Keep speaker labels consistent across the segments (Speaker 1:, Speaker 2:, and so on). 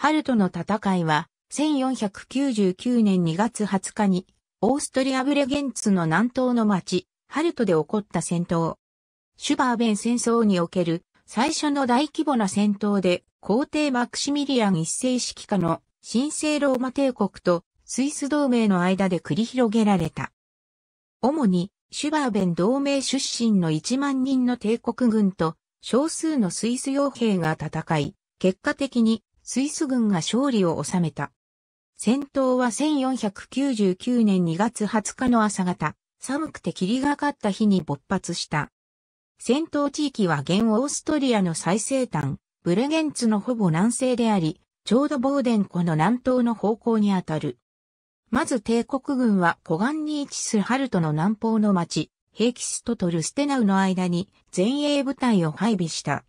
Speaker 1: ハルトの戦いは、1499年2月20日に、オーストリア・ブレゲンツの南東の町、ハルトで起こった戦闘。シュバーベン戦争における最初の大規模な戦闘で、皇帝マクシミリアン一世指揮下の神聖ローマ帝国とスイス同盟の間で繰り広げられた。主にシュバーベン同盟出身の1万人の帝国軍と少数のスイス傭兵が戦い、結果的にスイス軍が勝利を収めた。戦闘は1499年2月20日の朝方、寒くて霧がかった日に勃発した。戦闘地域は現オーストリアの最西端、ブレゲンツのほぼ南西であり、ちょうどボーデン湖の南東の方向にあたる。まず帝国軍は湖岸に位置するハルトの南方の町、ヘイキストとルステナウの間に前衛部隊を配備した。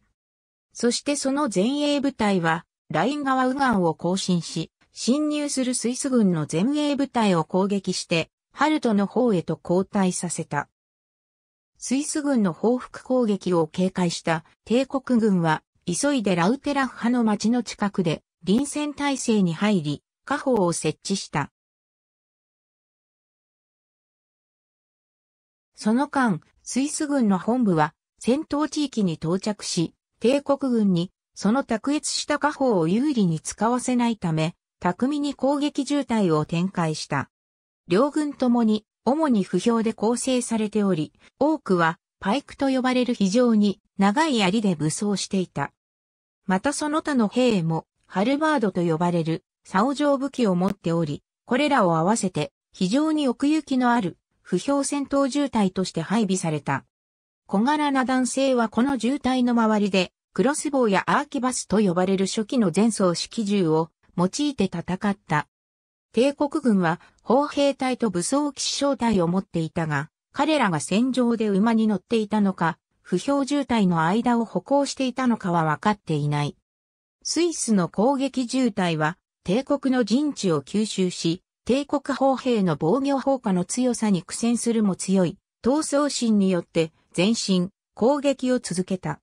Speaker 1: そしてその前衛部隊はライン川右岸を更新し、侵入するスイス軍の前衛部隊を攻撃して、ハルトの方へと後退させた。スイス軍の報復攻撃を警戒した帝国軍は、急いでラウテラフ派の町の近くで臨戦態勢に入り、家宝を設置した。その間、スイス軍の本部は戦闘地域に到着し、帝国軍にその卓越した火砲を有利に使わせないため、巧みに攻撃渋滞を展開した。両軍ともに、主に不評で構成されており、多くは、パイクと呼ばれる非常に長い槍で武装していた。またその他の兵も、ハルバードと呼ばれる、竿状武器を持っており、これらを合わせて、非常に奥行きのある、不評戦闘渋滞として配備された。小柄な男性はこの渋滞の周りで、クロスボウやアーキバスと呼ばれる初期の前奏式銃を用いて戦った。帝国軍は砲兵隊と武装騎士小隊を持っていたが、彼らが戦場で馬に乗っていたのか、不評渋滞の間を歩行していたのかは分かっていない。スイスの攻撃渋滞は、帝国の陣地を吸収し、帝国砲兵の防御砲火の強さに苦戦するも強い、闘争心によって前進、攻撃を続けた。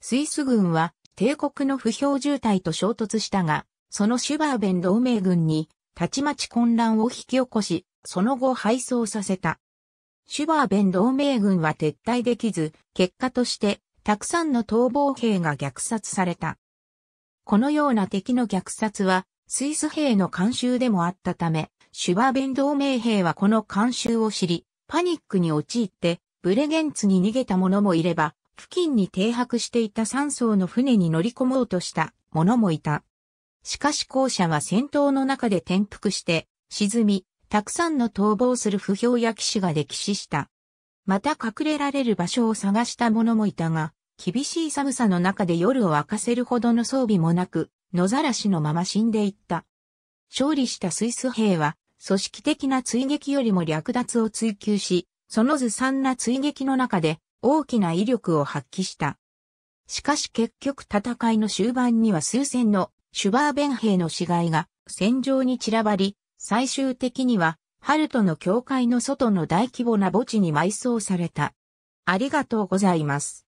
Speaker 1: スイス軍は帝国の不評渋滞と衝突したが、そのシュバーベン同盟軍に、たちまち混乱を引き起こし、その後敗走させた。シュバーベン同盟軍は撤退できず、結果として、たくさんの逃亡兵が虐殺された。このような敵の虐殺は、スイス兵の慣習でもあったため、シュバーベン同盟兵はこの慣習を知り、パニックに陥って、ブレゲンツに逃げた者もいれば、付近に停泊していた3艘の船に乗り込もうとした者もいた。しかし校舎は戦闘の中で転覆して、沈み、たくさんの逃亡する不評や騎士が歴史した。また隠れられる場所を探した者もいたが、厳しい寒さの中で夜を明かせるほどの装備もなく、野ざらしのまま死んでいった。勝利したスイス兵は、組織的な追撃よりも略奪を追求し、そのずさんな追撃の中で、大きな威力を発揮した。しかし結局戦いの終盤には数千のシュバーベン兵の死骸が戦場に散らばり、最終的にはハルトの教会の外の大規模な墓地に埋葬された。ありがとうございます。